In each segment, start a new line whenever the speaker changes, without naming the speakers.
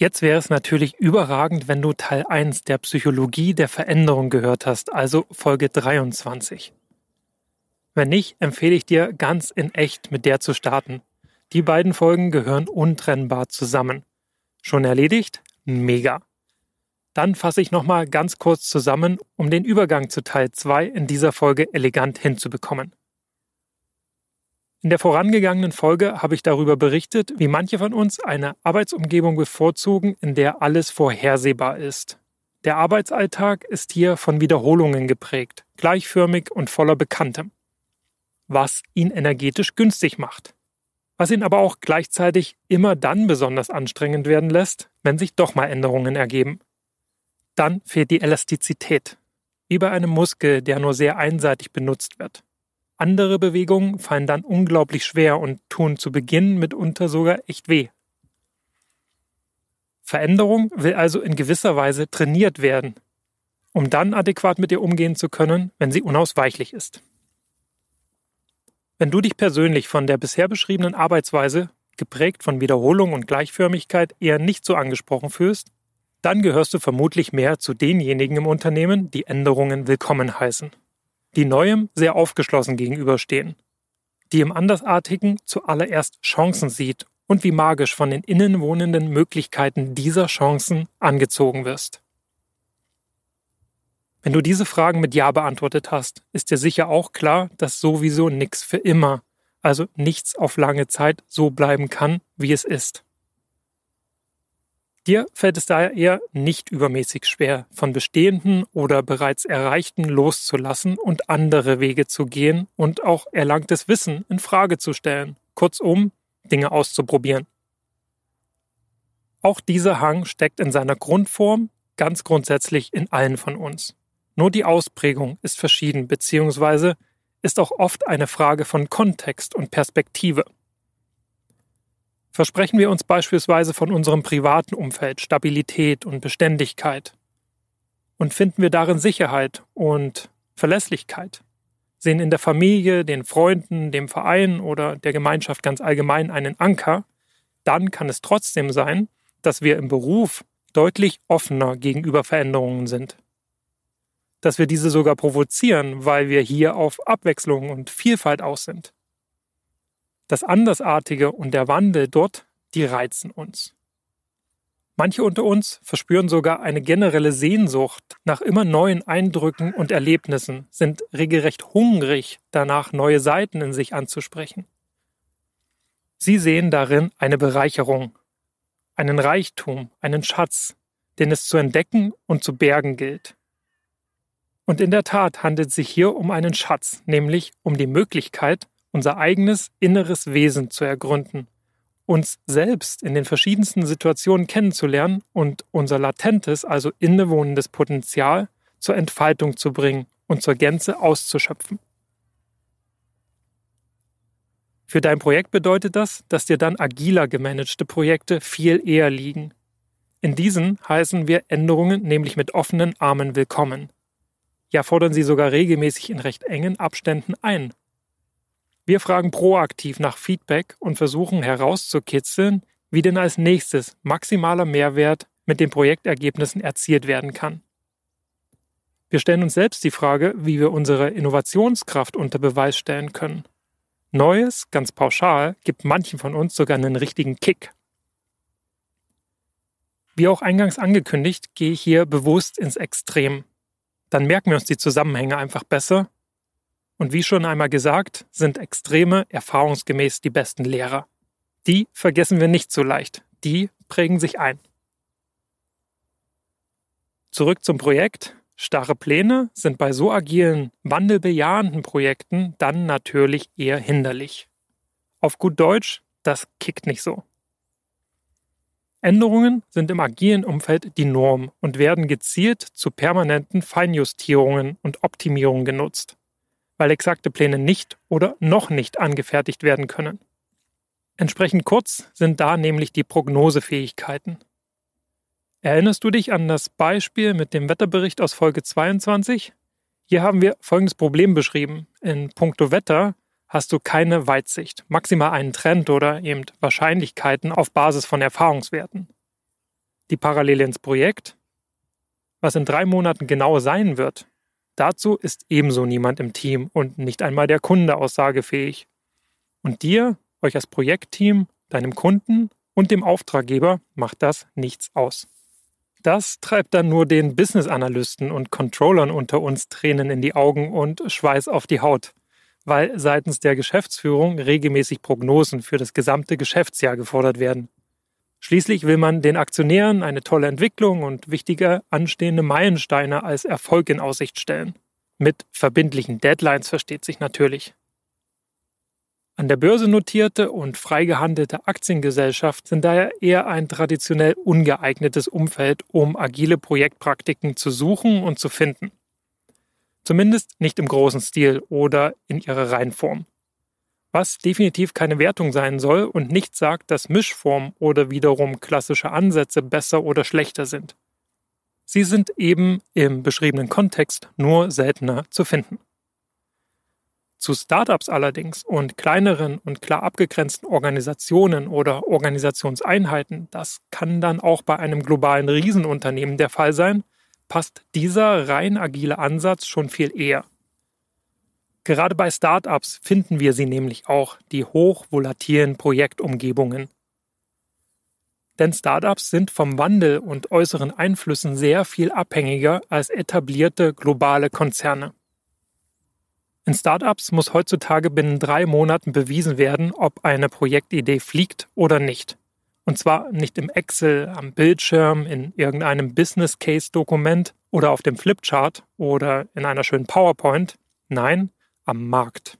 Jetzt wäre es natürlich überragend, wenn du Teil 1 der Psychologie der Veränderung gehört hast, also Folge 23. Wenn nicht, empfehle ich dir, ganz in echt mit der zu starten. Die beiden Folgen gehören untrennbar zusammen. Schon erledigt? Mega. Dann fasse ich nochmal ganz kurz zusammen, um den Übergang zu Teil 2 in dieser Folge elegant hinzubekommen. In der vorangegangenen Folge habe ich darüber berichtet, wie manche von uns eine Arbeitsumgebung bevorzugen, in der alles vorhersehbar ist. Der Arbeitsalltag ist hier von Wiederholungen geprägt, gleichförmig und voller Bekanntem, was ihn energetisch günstig macht, was ihn aber auch gleichzeitig immer dann besonders anstrengend werden lässt, wenn sich doch mal Änderungen ergeben. Dann fehlt die Elastizität, wie bei einem Muskel, der nur sehr einseitig benutzt wird. Andere Bewegungen fallen dann unglaublich schwer und tun zu Beginn mitunter sogar echt weh. Veränderung will also in gewisser Weise trainiert werden, um dann adäquat mit ihr umgehen zu können, wenn sie unausweichlich ist. Wenn du dich persönlich von der bisher beschriebenen Arbeitsweise, geprägt von Wiederholung und Gleichförmigkeit, eher nicht so angesprochen fühlst, dann gehörst du vermutlich mehr zu denjenigen im Unternehmen, die Änderungen willkommen heißen die Neuem sehr aufgeschlossen gegenüberstehen, die im Andersartigen zuallererst Chancen sieht und wie magisch von den innen wohnenden Möglichkeiten dieser Chancen angezogen wirst. Wenn du diese Fragen mit Ja beantwortet hast, ist dir sicher auch klar, dass sowieso nichts für immer, also nichts auf lange Zeit so bleiben kann, wie es ist. Dir fällt es daher eher nicht übermäßig schwer, von bestehenden oder bereits erreichten loszulassen und andere Wege zu gehen und auch erlangtes Wissen in Frage zu stellen, kurzum Dinge auszuprobieren. Auch dieser Hang steckt in seiner Grundform ganz grundsätzlich in allen von uns. Nur die Ausprägung ist verschieden bzw. ist auch oft eine Frage von Kontext und Perspektive. Versprechen wir uns beispielsweise von unserem privaten Umfeld Stabilität und Beständigkeit? Und finden wir darin Sicherheit und Verlässlichkeit? Sehen in der Familie, den Freunden, dem Verein oder der Gemeinschaft ganz allgemein einen Anker, dann kann es trotzdem sein, dass wir im Beruf deutlich offener gegenüber Veränderungen sind. Dass wir diese sogar provozieren, weil wir hier auf Abwechslung und Vielfalt aus sind. Das Andersartige und der Wandel dort, die reizen uns. Manche unter uns verspüren sogar eine generelle Sehnsucht nach immer neuen Eindrücken und Erlebnissen, sind regelrecht hungrig danach, neue Seiten in sich anzusprechen. Sie sehen darin eine Bereicherung, einen Reichtum, einen Schatz, den es zu entdecken und zu bergen gilt. Und in der Tat handelt es sich hier um einen Schatz, nämlich um die Möglichkeit, unser eigenes inneres Wesen zu ergründen, uns selbst in den verschiedensten Situationen kennenzulernen und unser latentes, also innewohnendes Potenzial zur Entfaltung zu bringen und zur Gänze auszuschöpfen. Für dein Projekt bedeutet das, dass dir dann agiler gemanagte Projekte viel eher liegen. In diesen heißen wir Änderungen nämlich mit offenen Armen willkommen. Ja, fordern sie sogar regelmäßig in recht engen Abständen ein wir fragen proaktiv nach Feedback und versuchen herauszukitzeln, wie denn als nächstes maximaler Mehrwert mit den Projektergebnissen erzielt werden kann. Wir stellen uns selbst die Frage, wie wir unsere Innovationskraft unter Beweis stellen können. Neues, ganz pauschal, gibt manchen von uns sogar einen richtigen Kick. Wie auch eingangs angekündigt, gehe ich hier bewusst ins Extrem. Dann merken wir uns die Zusammenhänge einfach besser und wie schon einmal gesagt, sind Extreme erfahrungsgemäß die besten Lehrer. Die vergessen wir nicht so leicht. Die prägen sich ein. Zurück zum Projekt. Starre Pläne sind bei so agilen, wandelbejahenden Projekten dann natürlich eher hinderlich. Auf gut Deutsch, das kickt nicht so. Änderungen sind im agilen Umfeld die Norm und werden gezielt zu permanenten Feinjustierungen und Optimierungen genutzt weil exakte Pläne nicht oder noch nicht angefertigt werden können. Entsprechend kurz sind da nämlich die Prognosefähigkeiten. Erinnerst du dich an das Beispiel mit dem Wetterbericht aus Folge 22? Hier haben wir folgendes Problem beschrieben. In puncto Wetter hast du keine Weitsicht, maximal einen Trend oder eben Wahrscheinlichkeiten auf Basis von Erfahrungswerten. Die Parallele ins Projekt. Was in drei Monaten genau sein wird, Dazu ist ebenso niemand im Team und nicht einmal der Kunde aussagefähig. Und dir, euch als Projektteam, deinem Kunden und dem Auftraggeber macht das nichts aus. Das treibt dann nur den Business-Analysten und Controllern unter uns Tränen in die Augen und Schweiß auf die Haut, weil seitens der Geschäftsführung regelmäßig Prognosen für das gesamte Geschäftsjahr gefordert werden. Schließlich will man den Aktionären eine tolle Entwicklung und wichtige anstehende Meilensteine als Erfolg in Aussicht stellen. Mit verbindlichen Deadlines versteht sich natürlich. An der Börse notierte und frei gehandelte Aktiengesellschaft sind daher eher ein traditionell ungeeignetes Umfeld, um agile Projektpraktiken zu suchen und zu finden. Zumindest nicht im großen Stil oder in ihrer Reinform was definitiv keine Wertung sein soll und nicht sagt, dass Mischformen oder wiederum klassische Ansätze besser oder schlechter sind. Sie sind eben im beschriebenen Kontext nur seltener zu finden. Zu Startups allerdings und kleineren und klar abgegrenzten Organisationen oder Organisationseinheiten, das kann dann auch bei einem globalen Riesenunternehmen der Fall sein, passt dieser rein agile Ansatz schon viel eher. Gerade bei Startups finden wir sie nämlich auch, die hochvolatilen Projektumgebungen. Denn Startups sind vom Wandel und äußeren Einflüssen sehr viel abhängiger als etablierte globale Konzerne. In Startups muss heutzutage binnen drei Monaten bewiesen werden, ob eine Projektidee fliegt oder nicht. Und zwar nicht im Excel, am Bildschirm, in irgendeinem Business Case Dokument oder auf dem Flipchart oder in einer schönen PowerPoint. Nein, am Markt.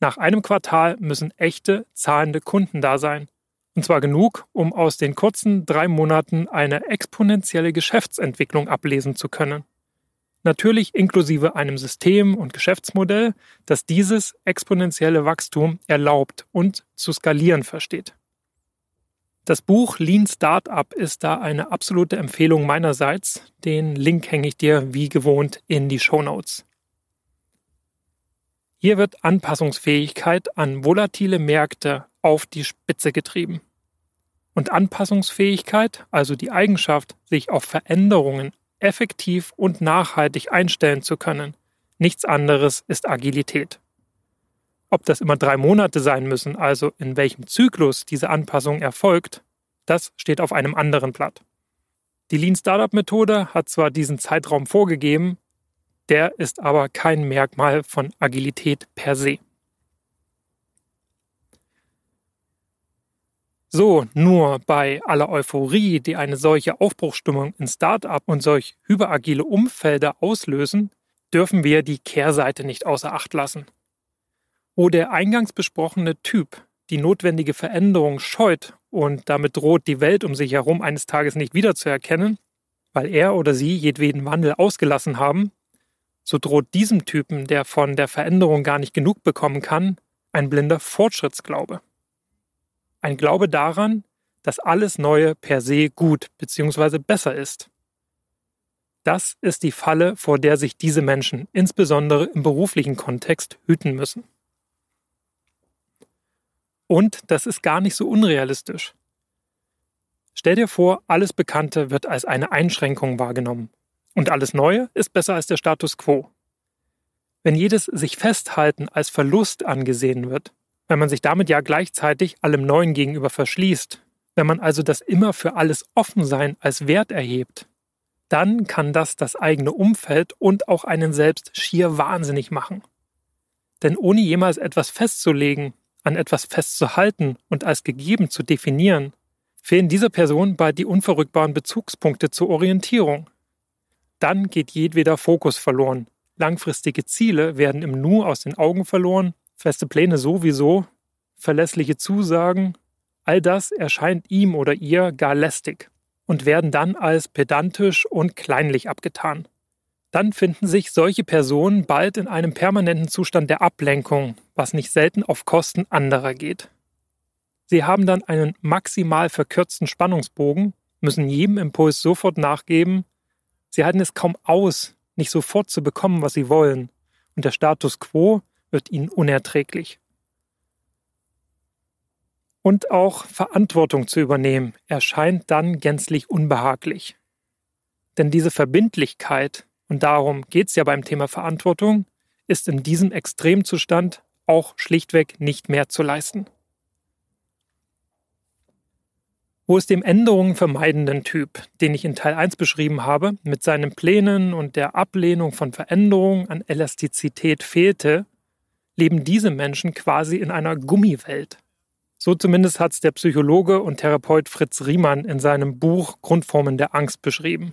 Nach einem Quartal müssen echte, zahlende Kunden da sein. Und zwar genug, um aus den kurzen drei Monaten eine exponentielle Geschäftsentwicklung ablesen zu können. Natürlich inklusive einem System und Geschäftsmodell, das dieses exponentielle Wachstum erlaubt und zu skalieren versteht. Das Buch Lean Startup ist da eine absolute Empfehlung meinerseits. Den Link hänge ich dir wie gewohnt in die Show Notes. Hier wird Anpassungsfähigkeit an volatile Märkte auf die Spitze getrieben. Und Anpassungsfähigkeit, also die Eigenschaft, sich auf Veränderungen effektiv und nachhaltig einstellen zu können, nichts anderes ist Agilität. Ob das immer drei Monate sein müssen, also in welchem Zyklus diese Anpassung erfolgt, das steht auf einem anderen Blatt. Die Lean Startup Methode hat zwar diesen Zeitraum vorgegeben, der ist aber kein Merkmal von Agilität per se. So, nur bei aller Euphorie, die eine solche Aufbruchstimmung in Start-up und solch hyperagile Umfelder auslösen, dürfen wir die Kehrseite nicht außer Acht lassen. Wo der eingangs besprochene Typ die notwendige Veränderung scheut und damit droht, die Welt um sich herum eines Tages nicht wiederzuerkennen, weil er oder sie jedweden Wandel ausgelassen haben, so droht diesem Typen, der von der Veränderung gar nicht genug bekommen kann, ein blinder Fortschrittsglaube. Ein Glaube daran, dass alles Neue per se gut bzw. besser ist. Das ist die Falle, vor der sich diese Menschen, insbesondere im beruflichen Kontext, hüten müssen. Und das ist gar nicht so unrealistisch. Stell dir vor, alles Bekannte wird als eine Einschränkung wahrgenommen und alles Neue ist besser als der Status quo. Wenn jedes sich festhalten als Verlust angesehen wird, wenn man sich damit ja gleichzeitig allem Neuen gegenüber verschließt, wenn man also das immer für alles Offensein als Wert erhebt, dann kann das das eigene Umfeld und auch einen selbst schier wahnsinnig machen. Denn ohne jemals etwas festzulegen, an etwas festzuhalten und als gegeben zu definieren, fehlen dieser Person bald die unverrückbaren Bezugspunkte zur Orientierung dann geht jedweder Fokus verloren. Langfristige Ziele werden im Nu aus den Augen verloren, feste Pläne sowieso, verlässliche Zusagen, all das erscheint ihm oder ihr gar lästig und werden dann als pedantisch und kleinlich abgetan. Dann finden sich solche Personen bald in einem permanenten Zustand der Ablenkung, was nicht selten auf Kosten anderer geht. Sie haben dann einen maximal verkürzten Spannungsbogen, müssen jedem Impuls sofort nachgeben Sie halten es kaum aus, nicht sofort zu bekommen, was sie wollen, und der Status quo wird ihnen unerträglich. Und auch Verantwortung zu übernehmen erscheint dann gänzlich unbehaglich. Denn diese Verbindlichkeit, und darum geht es ja beim Thema Verantwortung, ist in diesem Extremzustand auch schlichtweg nicht mehr zu leisten wo es dem Änderungen vermeidenden Typ, den ich in Teil 1 beschrieben habe, mit seinen Plänen und der Ablehnung von Veränderungen an Elastizität fehlte, leben diese Menschen quasi in einer Gummiwelt. So zumindest hat es der Psychologe und Therapeut Fritz Riemann in seinem Buch Grundformen der Angst beschrieben.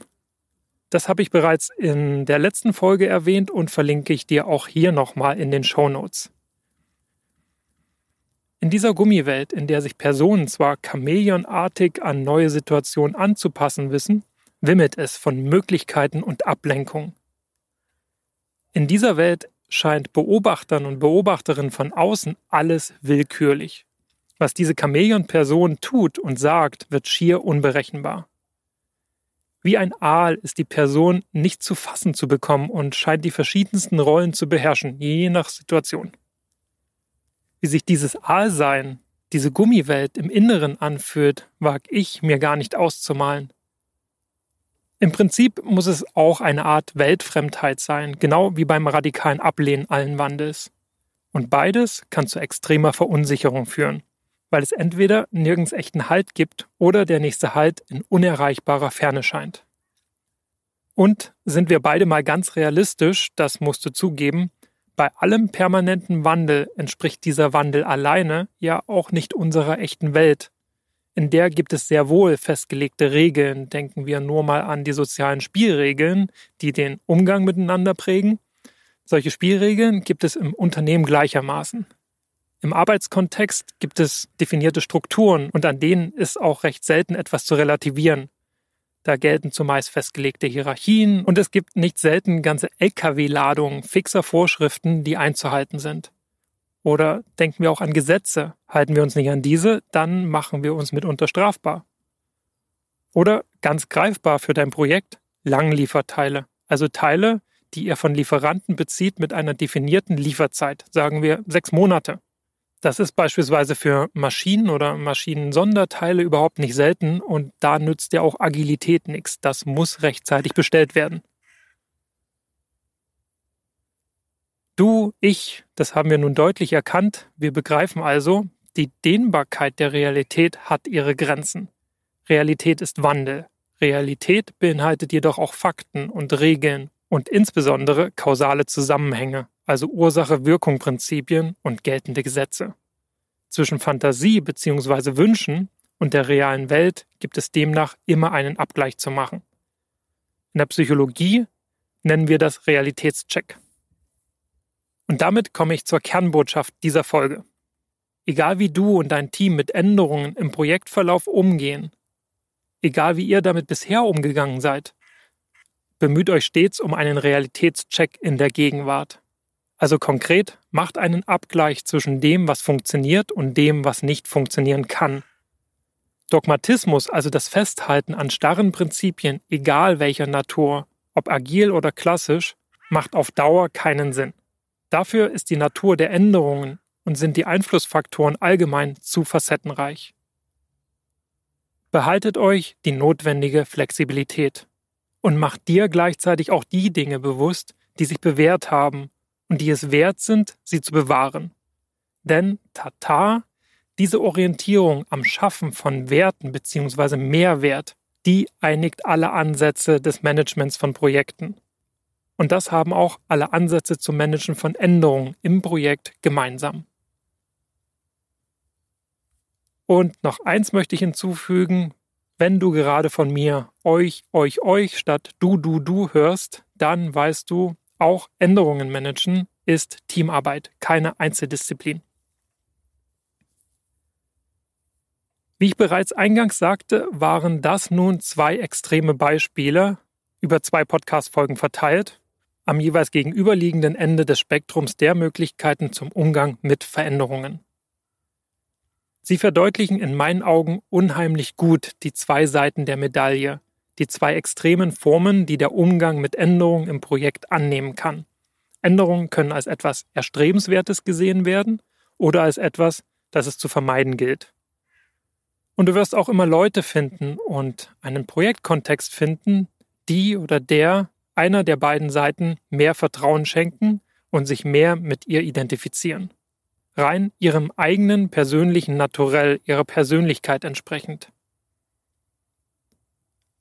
Das habe ich bereits in der letzten Folge erwähnt und verlinke ich dir auch hier nochmal in den Show Notes. In dieser Gummiwelt, in der sich Personen zwar chamäleonartig an neue Situationen anzupassen wissen, wimmelt es von Möglichkeiten und Ablenkung. In dieser Welt scheint Beobachtern und Beobachterinnen von außen alles willkürlich. Was diese Chamäleon-Person tut und sagt, wird schier unberechenbar. Wie ein Aal ist die Person nicht zu fassen zu bekommen und scheint die verschiedensten Rollen zu beherrschen, je nach Situation. Wie sich dieses Aalsein, diese Gummiwelt im Inneren anfühlt, wag ich mir gar nicht auszumalen. Im Prinzip muss es auch eine Art Weltfremdheit sein, genau wie beim radikalen Ablehnen allen Wandels. Und beides kann zu extremer Verunsicherung führen, weil es entweder nirgends echten Halt gibt oder der nächste Halt in unerreichbarer Ferne scheint. Und sind wir beide mal ganz realistisch, das musst du zugeben, bei allem permanenten Wandel entspricht dieser Wandel alleine ja auch nicht unserer echten Welt. In der gibt es sehr wohl festgelegte Regeln. Denken wir nur mal an die sozialen Spielregeln, die den Umgang miteinander prägen. Solche Spielregeln gibt es im Unternehmen gleichermaßen. Im Arbeitskontext gibt es definierte Strukturen und an denen ist auch recht selten etwas zu relativieren. Da gelten zumeist festgelegte Hierarchien und es gibt nicht selten ganze Lkw-Ladungen fixer Vorschriften, die einzuhalten sind. Oder denken wir auch an Gesetze. Halten wir uns nicht an diese, dann machen wir uns mitunter strafbar. Oder ganz greifbar für dein Projekt Langlieferteile, also Teile, die ihr von Lieferanten bezieht mit einer definierten Lieferzeit, sagen wir sechs Monate. Das ist beispielsweise für Maschinen oder Maschinensonderteile überhaupt nicht selten und da nützt ja auch Agilität nichts. Das muss rechtzeitig bestellt werden. Du, ich, das haben wir nun deutlich erkannt. Wir begreifen also, die Dehnbarkeit der Realität hat ihre Grenzen. Realität ist Wandel. Realität beinhaltet jedoch auch Fakten und Regeln und insbesondere kausale Zusammenhänge also Ursache-Wirkung-Prinzipien und geltende Gesetze. Zwischen Fantasie bzw. Wünschen und der realen Welt gibt es demnach immer einen Abgleich zu machen. In der Psychologie nennen wir das Realitätscheck. Und damit komme ich zur Kernbotschaft dieser Folge. Egal wie du und dein Team mit Änderungen im Projektverlauf umgehen, egal wie ihr damit bisher umgegangen seid, bemüht euch stets um einen Realitätscheck in der Gegenwart. Also konkret, macht einen Abgleich zwischen dem, was funktioniert und dem, was nicht funktionieren kann. Dogmatismus, also das Festhalten an starren Prinzipien, egal welcher Natur, ob agil oder klassisch, macht auf Dauer keinen Sinn. Dafür ist die Natur der Änderungen und sind die Einflussfaktoren allgemein zu facettenreich. Behaltet euch die notwendige Flexibilität und macht dir gleichzeitig auch die Dinge bewusst, die sich bewährt haben und die es wert sind, sie zu bewahren. Denn tata, diese Orientierung am Schaffen von Werten bzw. Mehrwert, die einigt alle Ansätze des Managements von Projekten. Und das haben auch alle Ansätze zum Managen von Änderungen im Projekt gemeinsam. Und noch eins möchte ich hinzufügen, wenn du gerade von mir euch, euch, euch statt du, du, du hörst, dann weißt du, auch Änderungen managen, ist Teamarbeit, keine Einzeldisziplin. Wie ich bereits eingangs sagte, waren das nun zwei extreme Beispiele über zwei Podcast-Folgen verteilt, am jeweils gegenüberliegenden Ende des Spektrums der Möglichkeiten zum Umgang mit Veränderungen. Sie verdeutlichen in meinen Augen unheimlich gut die zwei Seiten der Medaille, die zwei extremen Formen, die der Umgang mit Änderungen im Projekt annehmen kann. Änderungen können als etwas Erstrebenswertes gesehen werden oder als etwas, das es zu vermeiden gilt. Und du wirst auch immer Leute finden und einen Projektkontext finden, die oder der einer der beiden Seiten mehr Vertrauen schenken und sich mehr mit ihr identifizieren. Rein ihrem eigenen persönlichen Naturell, ihrer Persönlichkeit entsprechend.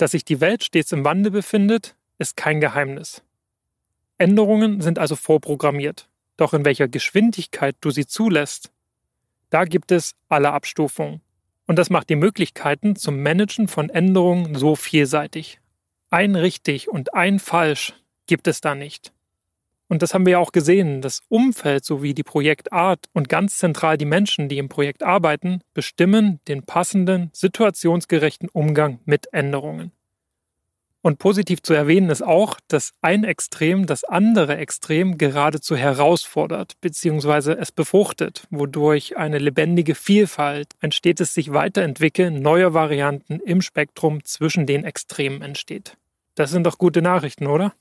Dass sich die Welt stets im Wandel befindet, ist kein Geheimnis. Änderungen sind also vorprogrammiert. Doch in welcher Geschwindigkeit du sie zulässt, da gibt es alle Abstufungen. Und das macht die Möglichkeiten zum Managen von Änderungen so vielseitig. Ein richtig und ein falsch gibt es da nicht. Und das haben wir ja auch gesehen. Das Umfeld sowie die Projektart und ganz zentral die Menschen, die im Projekt arbeiten, bestimmen den passenden, situationsgerechten Umgang mit Änderungen. Und positiv zu erwähnen ist auch, dass ein Extrem das andere Extrem geradezu herausfordert bzw. es befruchtet, wodurch eine lebendige Vielfalt, entsteht, es sich weiterentwickeln neue Varianten im Spektrum zwischen den Extremen entsteht. Das sind doch gute Nachrichten, oder?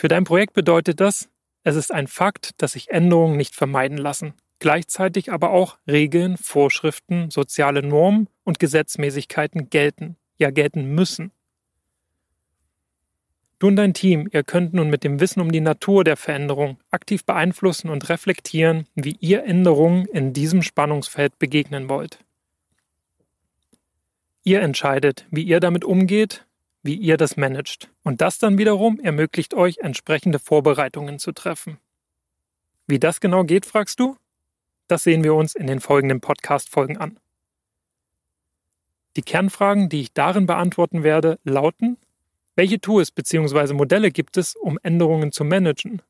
Für dein Projekt bedeutet das, es ist ein Fakt, dass sich Änderungen nicht vermeiden lassen, gleichzeitig aber auch Regeln, Vorschriften, soziale Normen und Gesetzmäßigkeiten gelten, ja gelten müssen. Du und dein Team, ihr könnt nun mit dem Wissen um die Natur der Veränderung aktiv beeinflussen und reflektieren, wie ihr Änderungen in diesem Spannungsfeld begegnen wollt. Ihr entscheidet, wie ihr damit umgeht wie ihr das managt. Und das dann wiederum ermöglicht euch, entsprechende Vorbereitungen zu treffen. Wie das genau geht, fragst du? Das sehen wir uns in den folgenden Podcast-Folgen an. Die Kernfragen, die ich darin beantworten werde, lauten, welche Tools bzw. Modelle gibt es, um Änderungen zu managen?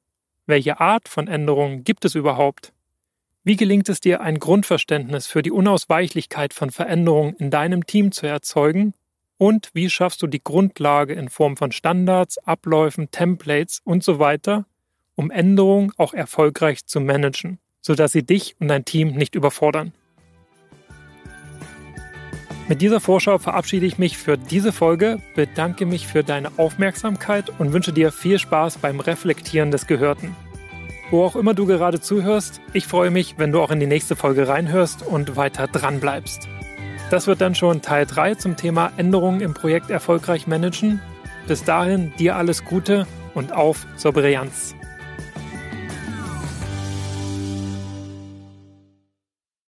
Welche Art von Änderungen gibt es überhaupt? Wie gelingt es dir, ein Grundverständnis für die Unausweichlichkeit von Veränderungen in deinem Team zu erzeugen und wie schaffst du die Grundlage in Form von Standards, Abläufen, Templates und so weiter, um Änderungen auch erfolgreich zu managen, sodass sie dich und dein Team nicht überfordern? Mit dieser Vorschau verabschiede ich mich für diese Folge, bedanke mich für deine Aufmerksamkeit und wünsche dir viel Spaß beim Reflektieren des Gehörten. Wo auch immer du gerade zuhörst, ich freue mich, wenn du auch in die nächste Folge reinhörst und weiter dran bleibst. Das wird dann schon Teil 3 zum Thema Änderungen im Projekt erfolgreich managen. Bis dahin dir alles Gute und auf zur Brillanz.